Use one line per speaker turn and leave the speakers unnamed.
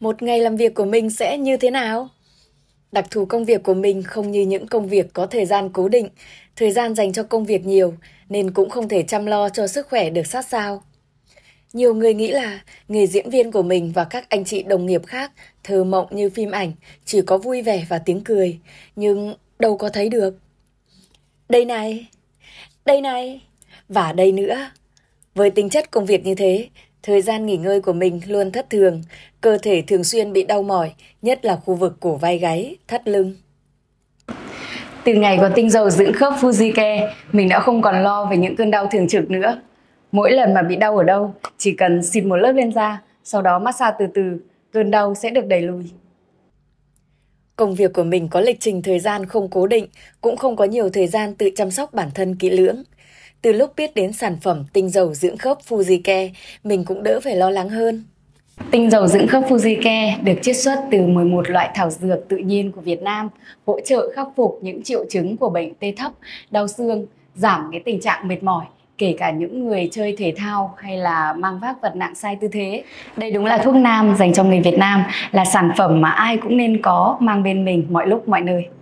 một ngày làm việc của mình sẽ như thế nào đặc thù công việc của mình không như những công việc có thời gian cố định thời gian dành cho công việc nhiều nên cũng không thể chăm lo cho sức khỏe được sát sao nhiều người nghĩ là nghề diễn viên của mình và các anh chị đồng nghiệp khác thơ mộng như phim ảnh chỉ có vui vẻ và tiếng cười nhưng đâu có thấy được đây này đây này và đây nữa với tính chất công việc như thế Thời gian nghỉ ngơi của mình luôn thất thường, cơ thể thường xuyên bị đau mỏi, nhất là khu vực cổ vai gáy, thắt lưng. Từ ngày có tinh dầu dưỡng khớp Fujike, mình đã không còn lo về những cơn đau thường trực nữa. Mỗi lần mà bị đau ở đâu, chỉ cần xịt một lớp lên da, sau đó massage từ từ, cơn đau sẽ được đẩy lùi. Công việc của mình có lịch trình thời gian không cố định, cũng không có nhiều thời gian tự chăm sóc bản thân kỹ lưỡng – từ lúc biết đến sản phẩm tinh dầu dưỡng khớp Fujike, mình cũng đỡ phải lo lắng hơn. Tinh dầu dưỡng khớp Fujike được chiết xuất từ 11 loại thảo dược tự nhiên của Việt Nam, hỗ trợ khắc phục những triệu chứng của bệnh tê thấp, đau xương, giảm cái tình trạng mệt mỏi, kể cả những người chơi thể thao hay là mang vác vật nặng sai tư thế. Đây đúng là thuốc nam dành cho người Việt Nam, là sản phẩm mà ai cũng nên có mang bên mình mọi lúc mọi nơi.